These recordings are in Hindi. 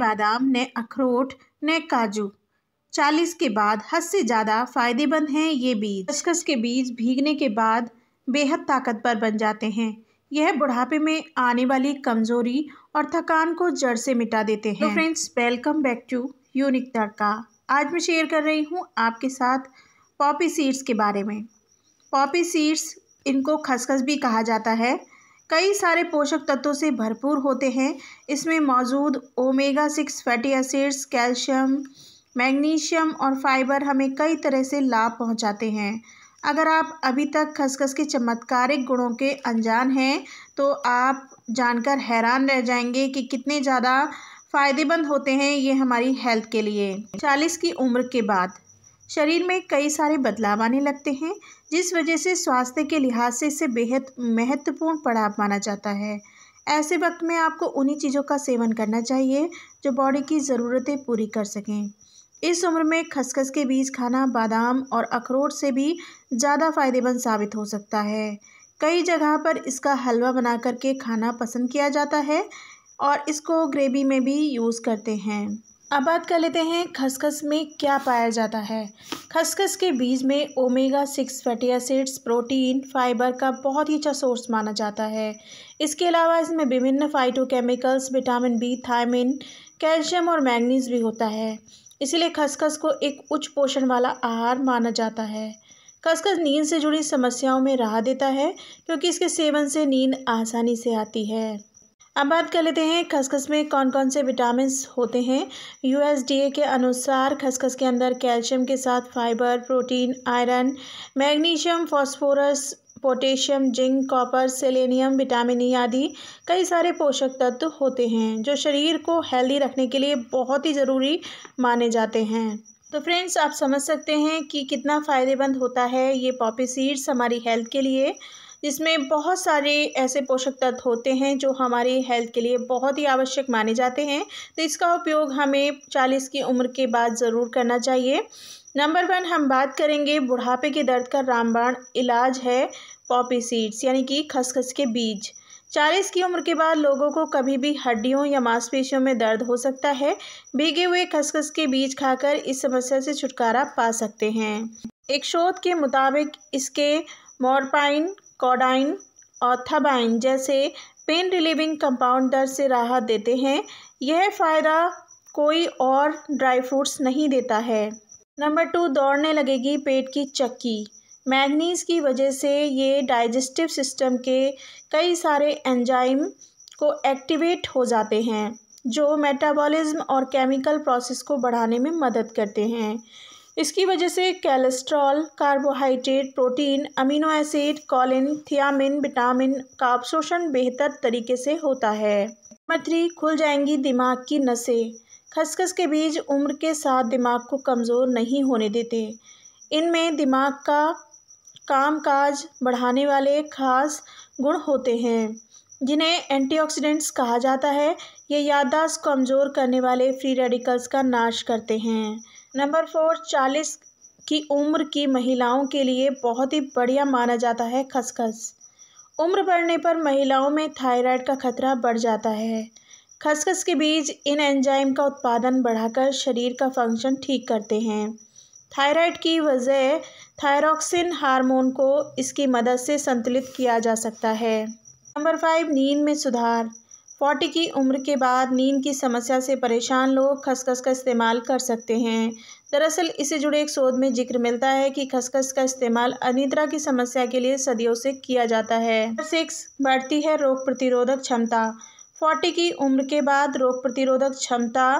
बादाम न अखरोट न काजू चालीस के बाद हद से ज़्यादा फ़ायदेमंद हैं ये बीज खसखस के बीज भीगने के बाद बेहद ताकतवर बन जाते हैं यह बुढ़ापे में आने वाली कमज़ोरी और थकान को जड़ से मिटा देते हैं friends welcome back to unique Tadka आज मैं शेयर कर रही हूँ आपके साथ पॉपी सीड्स के बारे में पॉपी सीड्स इनको खसखस भी कहा जाता है कई सारे पोषक तत्वों से भरपूर होते हैं इसमें मौजूद omega six fatty acids calcium magnesium और फाइबर हमें कई तरह से लाभ पहुंचाते हैं अगर आप अभी तक खसखस के चमत्कारिक गुणों के अनजान हैं तो आप जानकर हैरान रह जाएंगे कि कितने ज़्यादा फ़ायदेमंद होते हैं ये हमारी हेल्थ के लिए चालीस की उम्र के बाद शरीर में कई सारे बदलाव आने लगते हैं जिस वजह से स्वास्थ्य के लिहाज से इसे बेहद महत्वपूर्ण पड़ाव माना जाता है ऐसे वक्त में आपको उन्हीं चीज़ों का सेवन करना चाहिए जो बॉडी की ज़रूरतें पूरी कर सकें इस उम्र में खसखस के बीज खाना बादाम और अखरोट से भी ज़्यादा फायदेमंद साबित हो सकता है कई जगह पर इसका हलवा बना करके खाना पसंद किया जाता है और इसको ग्रेवी में भी यूज़ करते हैं अब बात कर लेते हैं खसखस में क्या पाया जाता है खसखस के बीज में omega six fatty acids protein fibre का बहुत ही अच्छा सोर्स माना जाता है इसके अलावा इसमें विभिन्न phytochemicals vitamin B thiamine calcium और मैग्नीज भी होता है इसलिए खसखस को एक उच्च पोषण वाला आहार माना जाता है खसखस नींद से जुड़ी समस्याओं में राह देता है क्योंकि इसके सेवन से नींद आसानी से आती है अब बात कर लेते हैं खसखस में कौन कौन से विटामिन होते हैं यूएसडीए के अनुसार खसखस के अंदर कैल्शियम के साथ fibre protein iron magnesium phosphorus potassium zinc copper selenium vitamin E e आदि कई सारे पोषक तत्व होते हैं जो शरीर को हेल्दी रखने के लिए बहुत ही ज़रूरी माने जाते हैं तो फ्रेंड्स आप समझ सकते हैं कि कितना फ़ायदेमंद होता है ये पॉपी सीड्स हमारी हेल्थ के लिए जिसमें बहुत सारे ऐसे पोषक तत्व होते हैं जो हमारी हेल्थ के लिए बहुत ही आवश्यक माने जाते हैं तो इसका उपयोग हमें चालीस की उम्र के बाद ज़रूर करना चाहिए नंबर वन हम बात करेंगे बुढ़ापे के दर्द का रामबाण इलाज है पॉपी सीड्स यानी कि खसखस के बीज चालीस की उम्र के बाद लोगों को कभी भी हड्डियों या मांसपेशियों में दर्द हो सकता है भीगे हुए खसखस के बीज खाकर इस समस्या से छुटकारा पा सकते हैं एक शोध के मुताबिक इसके मोरपाइन कॉडाइन और थबाइन जैसे पेन रिलीविंग कंपाउंड दर से राहत देते हैं यह फ़ायदा कोई और ड्राई फ्रूट्स नहीं देता है नंबर टू दौड़ने लगेगी पेट की चक्की मैग्नीज़ की वजह से ये डाइजेस्टिव सिस्टम के कई सारे एंजाइम को एक्टिवेट हो जाते हैं जो मेटाबॉलिज्म और केमिकल प्रोसेस को बढ़ाने में मदद करते हैं इसकी वजह से cholesterol carbohydrate protein amino acid choline thiamine vitamin का अवशोषण बेहतर तरीके से होता है नंबर थ्री खुल जाएंगी दिमाग की नसें खसखस के बीज उम्र के साथ दिमाग को कमज़ोर नहीं होने देते इनमें दिमाग का कामकाज बढ़ाने वाले खास गुण होते हैं जिन्हें एंटीऑक्सीडेंट्स कहा जाता है ये याददाश्त कमज़ोर करने वाले फ्री रेडिकल्स का नाश करते हैं नंबर फोर चालीस की उम्र की महिलाओं के लिए बहुत ही बढ़िया माना जाता है खसखस उम्र बढ़ने पर महिलाओं में थायराइड का खतरा बढ़ जाता है खसखस के बीज इन एंजाइम का उत्पादन बढ़ाकर शरीर का फंक्शन ठीक करते हैं थायराइड की वजह थायरॉक्सिन हार्मोन को इसकी मदद से संतुलित किया जा सकता है नंबर फाइव नींद में सुधार फोर्टी की उम्र के बाद नींद की समस्या से परेशान लोग खसखस का इस्तेमाल कर सकते हैं दरअसल इससे जुड़े एक शोध में जिक्र मिलता है कि खसखस का इस्तेमाल अनिद्रा की समस्या के लिए सदियों से किया जाता है सिक्स बढ़ती है रोग प्रतिरोधक क्षमता फोर्टी की उम्र के बाद रोग प्रतिरोधक क्षमता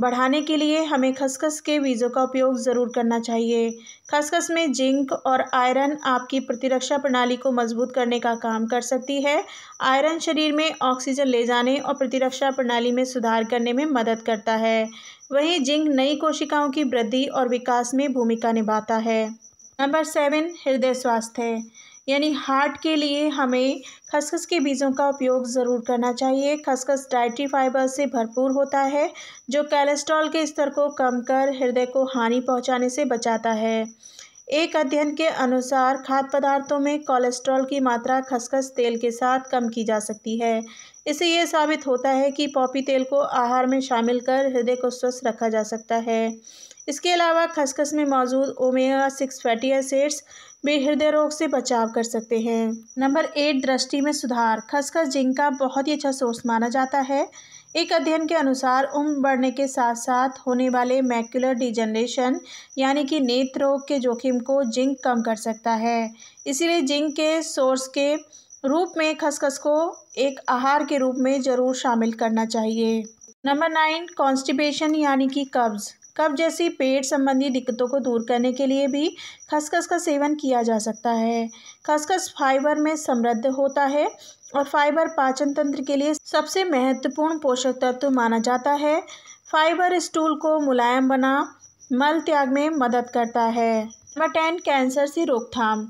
बढ़ाने के लिए हमें खसखस के बीजों का उपयोग ज़रूर करना चाहिए खसखस में जिंक और आयरन आपकी प्रतिरक्षा प्रणाली को मजबूत करने का काम कर सकती है आयरन शरीर में ऑक्सीजन ले जाने और प्रतिरक्षा प्रणाली में सुधार करने में मदद करता है वहीं जिंक नई कोशिकाओं की वृद्धि और विकास में भूमिका निभाता है नंबर सेवन हृदय स्वास्थ्य यानी हार्ट के लिए हमें खसखस के बीजों का उपयोग ज़रूर करना चाहिए खसखस डाइट्री फाइबर से भरपूर होता है जो कैलेस्ट्रॉल के स्तर को कम कर हृदय को हानि पहुंचाने से बचाता है एक अध्ययन के अनुसार खाद्य पदार्थों में कोलेस्ट्रॉल की मात्रा खसखस तेल के साथ कम की जा सकती है इससे ये साबित होता है कि पॉपी तेल को आहार में शामिल कर हृदय को स्वस्थ रखा जा सकता है इसके अलावा खसखस में मौजूद ओमेगा सिक्स फैटी एसिड्स भी हृदय रोग से बचाव कर सकते हैं नंबर एट दृष्टि में सुधार खसखस जिंक का बहुत ही अच्छा सोर्स माना जाता है एक अध्ययन के अनुसार उम्र बढ़ने के साथ साथ होने वाले मैक्युलर डिजनरेशन यानी कि नेत्र रोग के जोखिम को जिंक कम कर सकता है इसीलिए जिंक के सोर्स के रूप में खसखस को एक आहार के रूप में ज़रूर शामिल करना चाहिए नंबर नाइन कॉन्स्टिपेशन यानी कि कब्ज़ कब्ज जैसी पेट संबंधी दिक्कतों को दूर करने के लिए भी खसखस का सेवन किया जा सकता है खसखस फाइबर में समृद्ध होता है और फाइबर पाचन तंत्र के लिए सबसे महत्वपूर्ण पोषक तत्व माना जाता है फाइबर स्टूल को मुलायम बना मल त्याग में मदद करता है नंबर टेन कैंसर से रोकथाम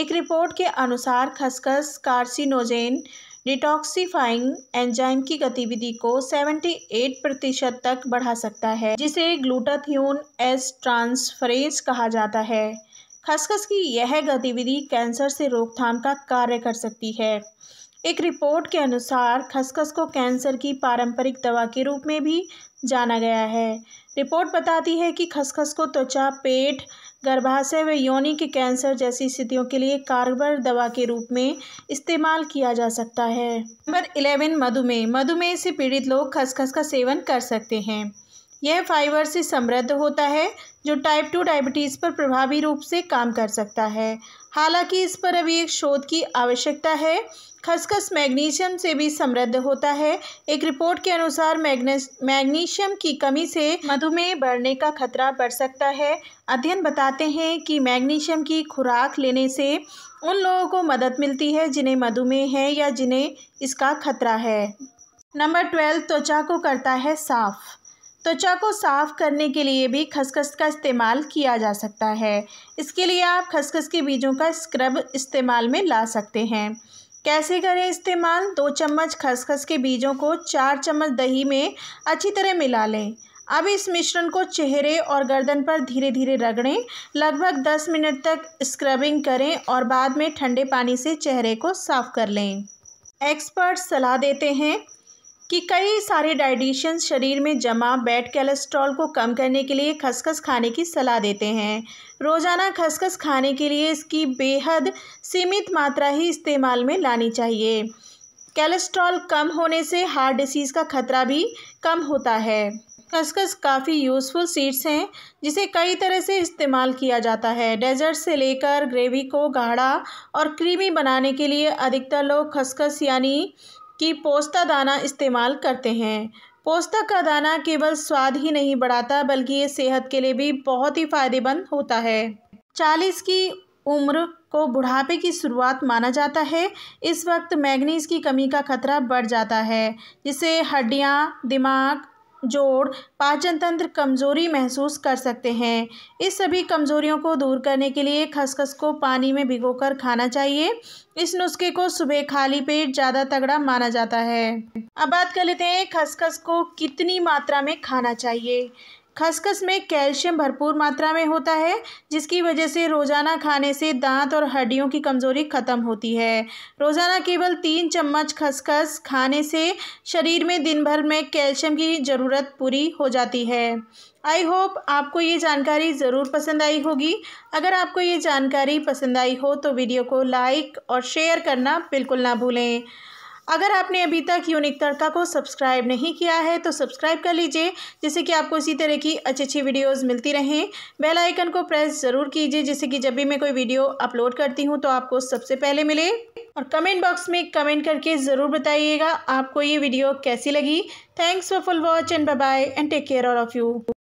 एक रिपोर्ट के अनुसार खसखस कार्सिनोजेन डिटॉक्सीफाइंग एंजाइम की गतिविधि को 78 प्रतिशत तक बढ़ा सकता है जिसे ग्लूटाथ्यून एस ट्रांसफरेज कहा जाता है खसखस की यह गतिविधि कैंसर से रोकथाम का कार्य कर सकती है एक रिपोर्ट के अनुसार खसखस को कैंसर की पारंपरिक दवा के रूप में भी जाना गया है रिपोर्ट बताती है कि खसखस को त्वचा पेट गर्भाशय व योनि के कैंसर जैसी स्थितियों के लिए कारगर दवा के रूप में इस्तेमाल किया जा सकता है नंबर इलेवन मधुमेह मधुमेह से पीड़ित लोग खसखस का सेवन कर सकते हैं यह फाइबर से समृद्ध होता है जो टाइप टू डायबिटीज़ पर प्रभावी रूप से काम कर सकता है हालांकि इस पर अभी एक शोध की आवश्यकता है खसखस मैग्नीशियम से भी समृद्ध होता है एक रिपोर्ट के अनुसार मैग्नीशियम की कमी से मधुमेह बढ़ने का खतरा बढ़ सकता है अध्ययन बताते हैं कि मैग्नीशियम की खुराक लेने से उन लोगों को मदद मिलती है जिन्हें मधुमेह है या जिन्हें इसका खतरा है नंबर ट्वेल्व त्वचा को करता है साफ़ त्वचा को साफ करने के लिए भी खसखस का इस्तेमाल किया जा सकता है इसके लिए आप खसखस के बीजों का स्क्रब इस्तेमाल में ला सकते हैं कैसे करें इस्तेमाल दो चम्मच खसखस के बीजों को चार चम्मच दही में अच्छी तरह मिला लें अब इस मिश्रण को चेहरे और गर्दन पर धीरे धीरे रगड़ें लगभग दस मिनट तक स्क्रबिंग करें और बाद में ठंडे पानी से चेहरे को साफ कर लें एक्सपर्ट सलाह देते हैं कि कई सारे डाइटिशियंस शरीर में जमा बैड कोलेस्ट्रॉल को कम करने के लिए खसखस खाने की सलाह देते हैं रोज़ाना खसखस खाने के लिए इसकी बेहद सीमित मात्रा ही इस्तेमाल में लानी चाहिए कैलेस्ट्रॉल कम होने से हार्ट डिसीज़ का खतरा भी कम होता है खसखस काफ़ी यूज़फुल सीड्स हैं जिसे कई तरह से इस्तेमाल किया जाता है डेजर्ट से लेकर ग्रेवी को गाढ़ा और क्रीमी बनाने के लिए अधिकतर लोग खसखस यानी कि पोस्ता दाना इस्तेमाल करते हैं पोस्ता का दाना केवल स्वाद ही नहीं बढ़ाता बल्कि ये सेहत के लिए भी बहुत ही फ़ायदेमंद होता है चालीस की उम्र को बुढ़ापे की शुरुआत माना जाता है इस वक्त मैग्नीज की कमी का खतरा बढ़ जाता है जिससे हड्डियाँ दिमाग जोड़ पाचन तंत्र कमज़ोरी महसूस कर सकते हैं इस सभी कमज़ोरियों को दूर करने के लिए खसखस को पानी में भिगोकर खाना चाहिए इस नुस्खे को सुबह खाली पेट ज़्यादा तगड़ा माना जाता है अब बात कर लेते हैं खसखस को कितनी मात्रा में खाना चाहिए खसखस में कैल्शियम भरपूर मात्रा में होता है जिसकी वजह से रोज़ाना खाने से दांत और हड्डियों की कमज़ोरी ख़त्म होती है रोज़ाना केवल तीन चम्मच खसखस खाने से शरीर में दिन भर में कैल्शियम की ज़रूरत पूरी हो जाती है आई होप आपको ये जानकारी ज़रूर पसंद आई होगी अगर आपको ये जानकारी पसंद आई हो तो वीडियो को लाइक और शेयर करना बिल्कुल ना भूलें अगर आपने अभी तक यूनिक तड़का को सब्सक्राइब नहीं किया है तो सब्सक्राइब कर लीजिए जिससे कि आपको इसी तरह की अच्छी अच्छी वीडियोस मिलती रहें बेल आइकन को प्रेस ज़रूर कीजिए जिससे कि जब भी मैं कोई वीडियो अपलोड करती हूँ तो आपको सबसे पहले मिले और कमेंट बॉक्स में कमेंट करके ज़रूर बताइएगा आपको ये वीडियो कैसी लगी thanks for full watch and bye bye and take care all of you